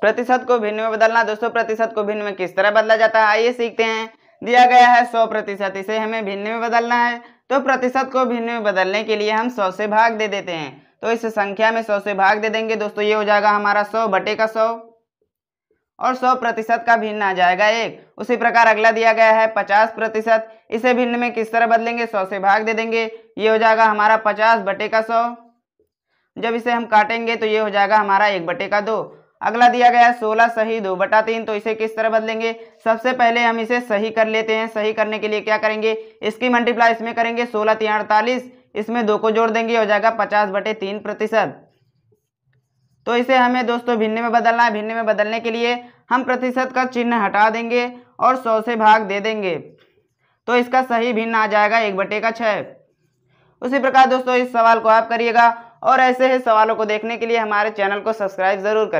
प्रतिशत को भिन्न में बदलना दोस्तों प्रतिशत को भिन्न में किस तरह बदला जाता है आइए सीखते हैं दिया गया है सौ प्रतिशत इसे हमें भिन्न में बदलना है तो प्रतिशत को भिन्न में बदलने के लिए हम सौ से भाग दे देते हैं तो इस संख्या में सौ से भाग दे देंगे दोस्तों ये हो जाएगा हमारा सौ बटे का सौ और सौ प्रतिशत का भिन्न आ जाएगा एक उसी प्रकार अगला दिया गया है पचास प्रतिशत इसे भिन्न में किस तरह बदलेंगे सौ से भाग दे देंगे ये हो जाएगा हमारा पचास बटे का सौ जब इसे हम काटेंगे तो ये हो जाएगा हमारा एक बटे का दो अगला दिया गया है सोलह सही दो बटा तीन तो इसे किस तरह बदलेंगे सबसे पहले हम इसे सही कर लेते हैं सही करने के लिए क्या करेंगे इसकी मल्टीप्लाई इसमें करेंगे सोलह तीन अड़तालीस इसमें दो को जोड़ देंगे हो जाएगा पचास बटे तीन प्रतिशत तो इसे हमें दोस्तों भिन्न में बदलना है भिन्न में बदलने के लिए हम प्रतिशत का चिन्ह हटा देंगे और सौ से भाग दे देंगे तो इसका सही भिन्न आ जाएगा एक बटे का छः उसी प्रकार दोस्तों इस सवाल को आप करिएगा और ऐसे ही सवालों को देखने के लिए हमारे चैनल को सब्सक्राइब ज़रूर करें